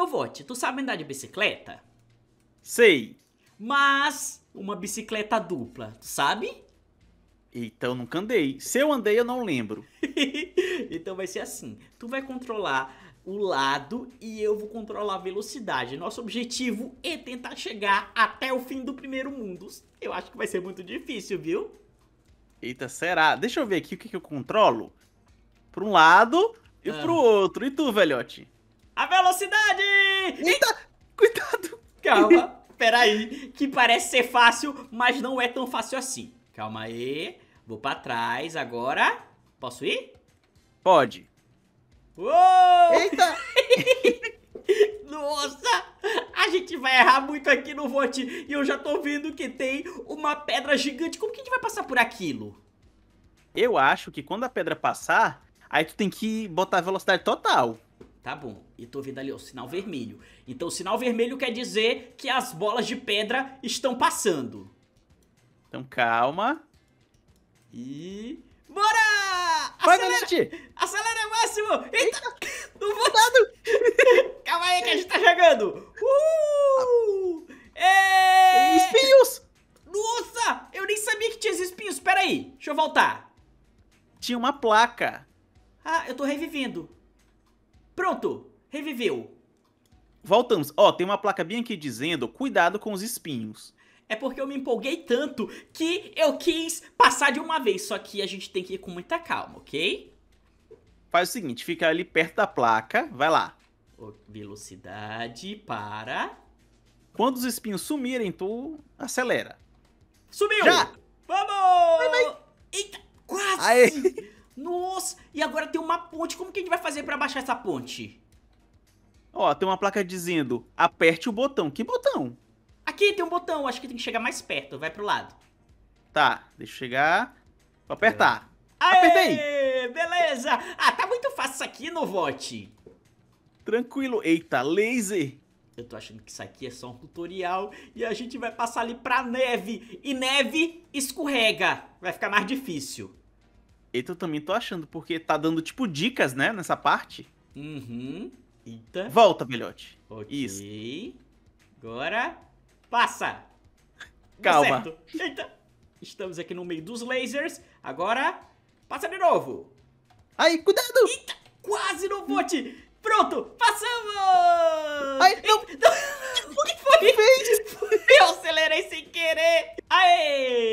Novote, tu sabe andar de bicicleta? Sei. Mas uma bicicleta dupla, tu sabe? Então nunca andei. Se eu andei, eu não lembro. então vai ser assim. Tu vai controlar o lado e eu vou controlar a velocidade. Nosso objetivo é tentar chegar até o fim do primeiro mundo. Eu acho que vai ser muito difícil, viu? Eita, será? Deixa eu ver aqui o que, que eu controlo. Para um lado e ah. pro outro. E tu, velhote? A velocidade! Eita! Cuidado! Calma, peraí, que parece ser fácil, mas não é tão fácil assim. Calma aí, vou pra trás agora. Posso ir? Pode. Uou! Eita! Nossa! A gente vai errar muito aqui no vote. E eu já tô vendo que tem uma pedra gigante. Como que a gente vai passar por aquilo? Eu acho que quando a pedra passar, aí tu tem que botar a velocidade total. Tá bom. E tô vendo ali o sinal vermelho. Então o sinal vermelho quer dizer que as bolas de pedra estão passando. Então calma. E... Bora! Vai, acelera! Gente. máximo! Eita! Eita. Não vou... calma aí que a gente tá chegando! Uhul! É... Espinhos! Nossa! Eu nem sabia que tinha esses espinhos. Pera aí, deixa eu voltar. Tinha uma placa. Ah, eu tô revivendo. Pronto, reviveu. Voltamos. Ó, oh, tem uma placa bem aqui dizendo: cuidado com os espinhos. É porque eu me empolguei tanto que eu quis passar de uma vez. Só que a gente tem que ir com muita calma, ok? Faz o seguinte, fica ali perto da placa, vai lá. Velocidade para. Quando os espinhos sumirem, tu acelera. Sumiu! Já! Vamos! Vai, vai. Eita, quase! Aê. Nossa, e agora tem uma ponte. Como que a gente vai fazer pra baixar essa ponte? Ó, tem uma placa dizendo, aperte o botão. Que botão? Aqui tem um botão, acho que tem que chegar mais perto. Vai pro lado. Tá, deixa eu chegar. Vou apertar. É. Aê, Apertei! Beleza! Ah, tá muito fácil isso aqui, Novote. Tranquilo. Eita, laser. Eu tô achando que isso aqui é só um tutorial e a gente vai passar ali pra neve. E neve escorrega. Vai ficar mais difícil. Eita, eu também tô achando, porque tá dando, tipo, dicas, né, nessa parte. Uhum. Eita. Volta, Belhote. Ok. Isso. Agora, passa. Calma. Certo. Eita. Estamos aqui no meio dos lasers. Agora, passa de novo. Aí, cuidado. Eita, quase não vou te... Pronto, passamos! Ai, não! o que foi? Fez? Eu acelerei sem querer! Aê!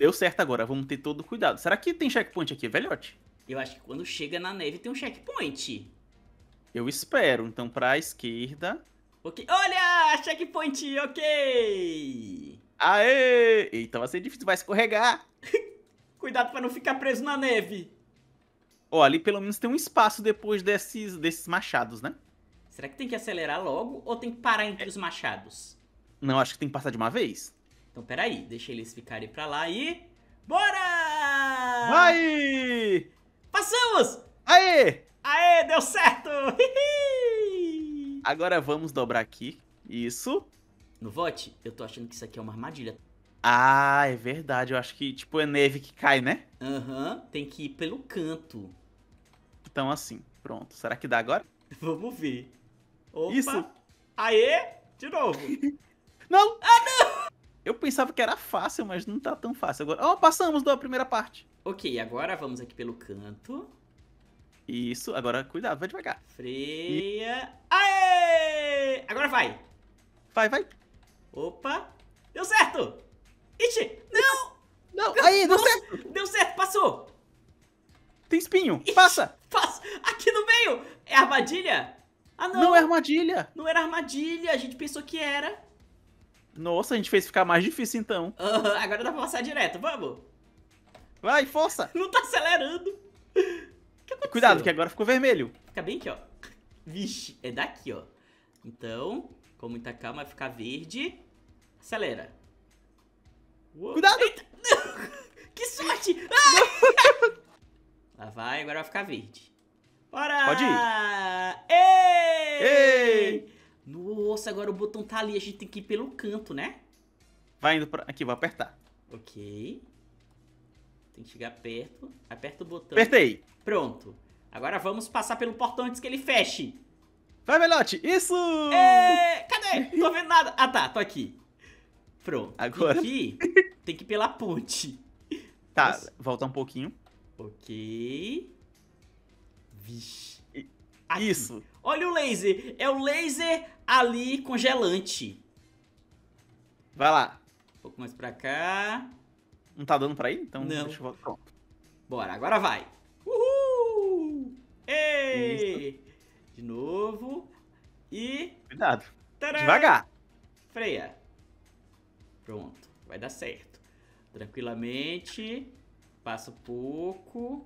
deu certo agora, vamos ter todo cuidado. Será que tem checkpoint aqui, é velhote? Eu acho que quando chega na neve tem um checkpoint. Eu espero. Então, pra esquerda. Ok. Olha! Checkpoint, ok! Aê! Eita, vai ser difícil, vai escorregar. Cuidado pra não ficar preso na neve. Ó, oh, ali pelo menos tem um espaço depois desses, desses machados, né? Será que tem que acelerar logo ou tem que parar entre é... os machados? Não, acho que tem que passar de uma vez. Então, peraí, deixa eles ficarem pra lá e... Bora! Vai! Passamos! Aê! Aê, deu certo! Agora vamos dobrar aqui. Isso. No vote, eu tô achando que isso aqui é uma armadilha. Ah, é verdade. Eu acho que, tipo, é neve que cai, né? Aham, uhum, tem que ir pelo canto. Então, assim, pronto. Será que dá agora? Vamos ver. Opa! Isso! Aê! De novo! não! Ah, não! Eu pensava que era fácil, mas não tá tão fácil agora. Ó, oh, passamos da primeira parte. Ok, agora vamos aqui pelo canto. Isso, agora cuidado, vai devagar. Freia. E... Aê! Agora vai! Vai, vai. Opa! Deu certo! Ixi! Não! Não, deu, aí, deu certo! Deu certo, passou! Tem espinho, Ixi, passa! Passa! Aqui no meio! É armadilha? Ah, não! É não é armadilha! Não era armadilha, a gente pensou que era. Nossa, a gente fez ficar mais difícil então. agora dá pra passar direto, vamos! Vai, força! Não tá acelerando! Que Cuidado, que agora ficou vermelho. Fica bem aqui, ó. Vixe, é daqui, ó. Então, com muita calma, vai ficar verde. Acelera. Uou. Cuidado! Eita. que sorte! Ah! Lá vai, agora vai ficar verde. Bora! Pode ir. Ei! Ei! Nossa, agora o botão tá ali. A gente tem que ir pelo canto, né? Vai indo pra... Aqui, vou apertar. Ok. Tem que chegar perto. Aperta o botão. Apertei. Pronto. Agora vamos passar pelo portão antes que ele feche. Vai, Melote! Isso! É... Cadê? Não tô vendo nada. Ah, tá. Tô aqui. Pronto. Agora... Aqui, tem que ir pela ponte. Tá, volta um pouquinho. Ok. Vixe. Aqui. Isso. Olha o laser. É o laser ali congelante. Vai lá. Um pouco mais pra cá. Não tá dando pra ir? Então Não. deixa eu... Pronto. Bora, agora vai. Uhul! Ei! Isso. De novo. E... Cuidado. Tcharam! Devagar. Freia. Pronto. Vai dar certo. Tranquilamente. Passa um pouco.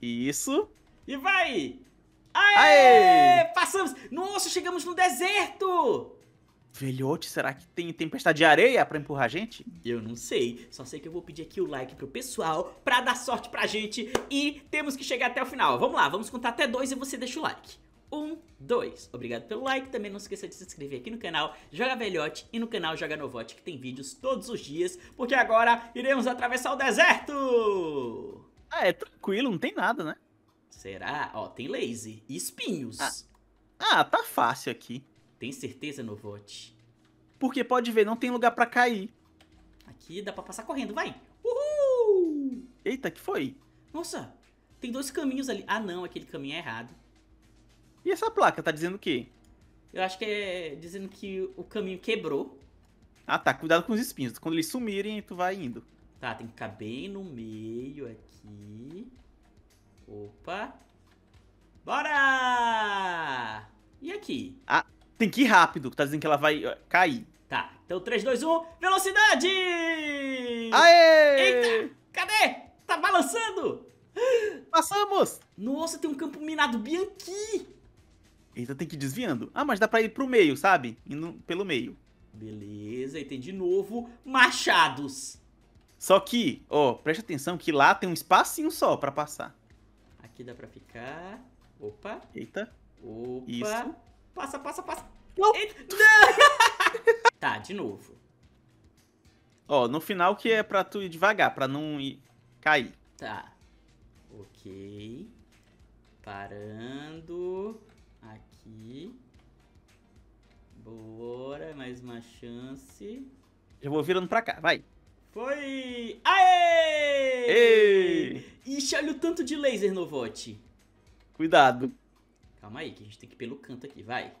Isso. E vai! Aê! Aê! Passamos! Nossa, chegamos no deserto! Velhote, será que tem tempestade de areia para empurrar a gente? Eu não sei, só sei que eu vou pedir aqui o like pro pessoal pra dar sorte pra gente e temos que chegar até o final. Vamos lá, vamos contar até dois e você deixa o like. Um, dois. Obrigado pelo like, também não esqueça de se inscrever aqui no canal Joga Velhote e no canal Joga Novote, que tem vídeos todos os dias, porque agora iremos atravessar o deserto! Ah, é tranquilo, não tem nada, né? Será? Ó, tem laser e espinhos. Ah, ah tá fácil aqui. Tem certeza, Novote? Porque pode ver, não tem lugar pra cair. Aqui dá pra passar correndo, vai. Uhul! Eita, que foi? Nossa, tem dois caminhos ali. Ah, não, aquele caminho é errado. E essa placa tá dizendo o quê? Eu acho que é dizendo que o caminho quebrou. Ah, tá. Cuidado com os espinhos. Quando eles sumirem, tu vai indo. Tá, tem que ficar bem no meio aqui. Opa. Bora! E aqui? Ah, tem que ir rápido, tá dizendo que ela vai eh, cair. Tá, então 3, 2, 1, velocidade! Aê! Eita, cadê? Tá balançando! Passamos! Nossa, tem um campo minado bem aqui! Eita, tem que ir desviando. Ah, mas dá pra ir pro meio, sabe? Indo pelo meio. Beleza, e tem de novo machados. Só que, ó, preste atenção que lá tem um espacinho só pra passar. Aqui dá pra ficar. Opa. Eita. Opa. Isso. Passa, passa, passa. Não. tá, de novo. Ó, no final que é pra tu ir devagar, pra não ir cair. Tá. Ok. Parando. Aqui. Bora, mais uma chance. Eu vou virando pra cá, vai. Foi! Aê! Ei! Ixi, olha o tanto de laser no Cuidado. Calma aí, que a gente tem que ir pelo canto aqui, vai.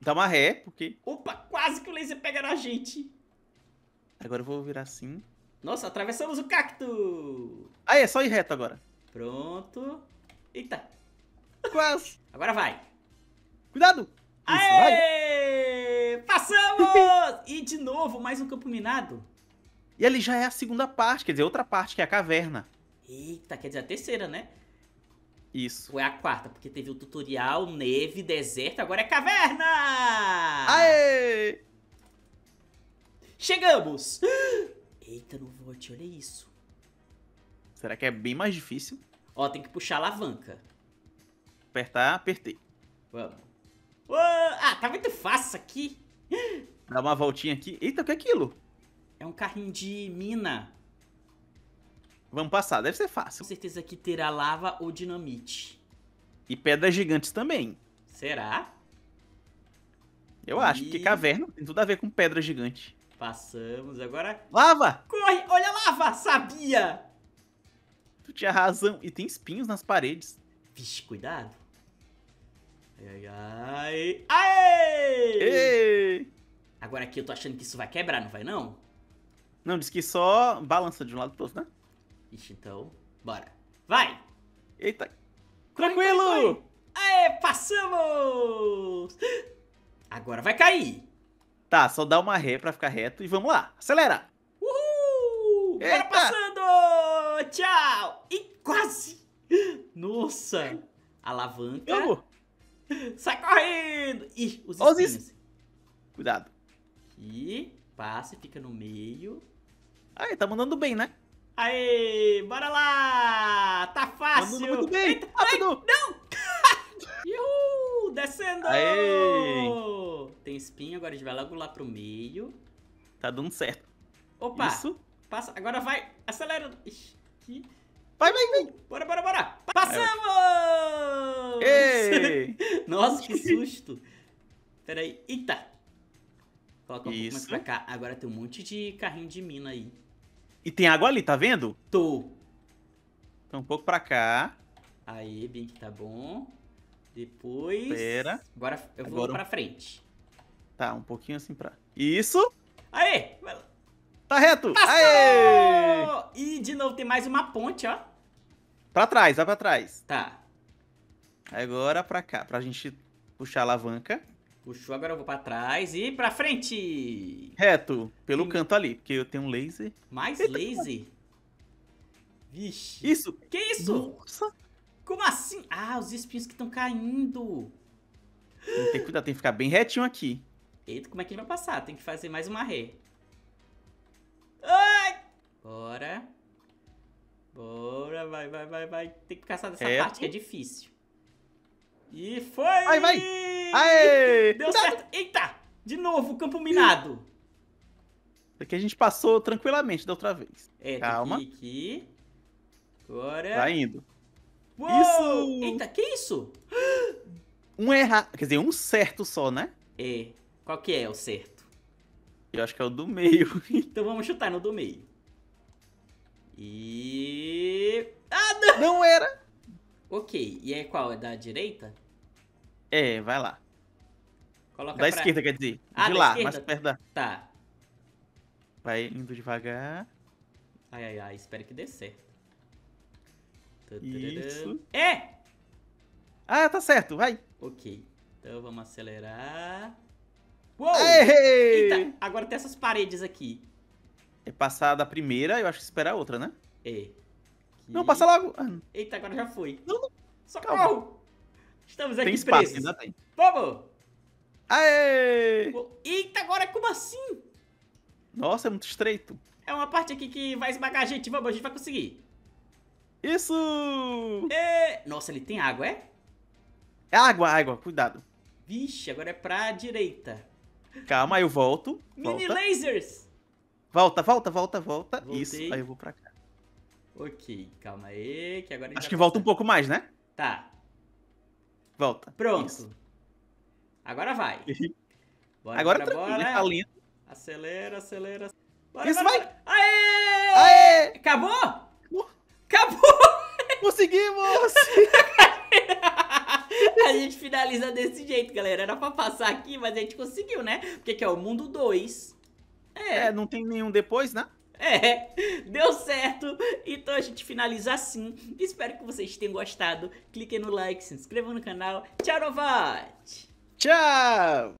Dá uma ré, porque... Opa, quase que o laser pega na gente. Agora eu vou virar assim. Nossa, atravessamos o cacto! Aí ah, é só ir reto agora. Pronto. Eita. Quase. Agora vai. Cuidado. Isso, Aê! Vai. Passamos! e de novo, mais um campo minado. E ali já é a segunda parte, quer dizer, outra parte que é a caverna. Eita, quer dizer, a terceira, né? Isso. Ou é a quarta, porque teve o tutorial, neve, deserto, agora é caverna! Aê! Chegamos! Eita, no vote, olha isso. Será que é bem mais difícil? Ó, tem que puxar a alavanca. Apertar, apertei. Vamos. ah, tá muito fácil aqui. Dá uma voltinha aqui. Eita, o que é aquilo? É um carrinho de mina. Vamos passar, deve ser fácil. Com certeza que terá lava ou dinamite. E pedras gigantes também. Será? Eu e... acho, porque caverna tem tudo a ver com pedra gigante. Passamos, agora... Lava! Corre, olha a lava, sabia! Tu tinha razão, e tem espinhos nas paredes. Vixe, cuidado. Ai, ai, ai. Aê! Ei! Agora aqui eu tô achando que isso vai quebrar, não vai não? Não, diz que só balança de um lado pro outro, né? Ixi, então, bora. Vai! Eita! Tranquilo! Aê, passamos! Agora vai cair! Tá, só dá uma ré pra ficar reto e vamos lá. Acelera! Uhul! Eita. Bora passando! Tchau! E quase! Nossa! Alavanca. Vamos! Sai correndo! Ih, os espinhos. Cuidado. E passe, fica no meio. Aí, tá mandando bem, né? Aê, bora lá! Tá fácil! Mandando muito bem! Eita, rápido! Ai, não! Uhul, descendo! Aê. Tem espinho, agora a gente vai logo lá pro meio. Tá dando certo. Opa! Isso. Passa, agora vai, acelera. Ixi. Vai, vai, vai! Bora, bora, bora! Passamos! Ei. Nossa, que susto! Peraí. Eita! Coloca um Isso. pouco mais pra cá. Agora tem um monte de carrinho de mina aí. E tem água ali, tá vendo? Tô. Então um pouco pra cá. Aí, bem que tá bom. Depois. espera Agora eu vou Agora... pra frente. Tá, um pouquinho assim pra. Isso! Aê! Tá reto! Passou! Aê! E de novo tem mais uma ponte, ó. Pra trás, vai pra trás. Tá. Agora pra cá, pra gente puxar a alavanca. Puxou, agora eu vou pra trás e pra frente. Reto, pelo Tem... canto ali, porque eu tenho um laser. Mais Eita, laser? Vixe. Isso. Que isso? Nossa. Como assim? Ah, os espinhos que estão caindo. Tem que cuidar, tem que ficar bem retinho aqui. Eita, como é que ele vai passar? Tem que fazer mais uma ré. Ai! Bora. Bora, vai, vai, vai, vai. Tem que caçar dessa é. parte que é difícil. E foi! Vai, vai! Aê! Deu certo! Eita! De novo, campo minado. Aqui a gente passou tranquilamente da outra vez. É, Calma. Aqui, aqui. Agora. Tá indo. Uou! Isso! Eita, que isso? Um errado. Quer dizer, um certo só, né? É. Qual que é o certo? Eu acho que é o do meio. então vamos chutar no do meio. E. Ah, não! Não era! Ok, e é qual? É da direita? É, vai lá. Coloca da pra... esquerda, quer dizer. Ah, de lá, esquerda. mais perto da. Tá. Vai indo devagar. Ai, ai, ai, espero que dê certo. Isso. É! Ah, tá certo, vai. Ok. Então vamos acelerar. Uou! Ei! Eita, agora tem essas paredes aqui. É passar da primeira, eu acho que esperar a outra, né? É. Aqui. Não, passa logo. Ah, Eita, agora já foi. Não, não. Socorro! Calma. Estamos aqui tem espaço, presos. Ainda tem. Vamos! Aê! Eita, agora como assim? Nossa, é muito estreito. É uma parte aqui que vai esmagar a gente. Vamos, a gente vai conseguir. Isso! E... Nossa, ele tem água, é? É água, água. Cuidado. Vixe, agora é pra direita. Calma, eu volto. Mini volta. lasers! Volta, volta, volta, volta. Voltei. Isso, aí eu vou pra cá. Ok, calma aí, que agora... Acho que volta um pouco mais, né? Tá. Volta. Pronto. Isso. Agora vai. Bora, Agora bora, bora. Tá lindo. Acelera, acelera. Bora, Isso bora, vai. Bora. Aê! Aê! Acabou? Acabou! Conseguimos! a gente finaliza desse jeito, galera. Era pra passar aqui, mas a gente conseguiu, né? Porque aqui é o mundo 2. É. é, não tem nenhum depois, né? É, deu certo. Então a gente finaliza assim. Espero que vocês tenham gostado. Cliquem no like, se inscrevam no canal. Tchau, Novat! Tchau!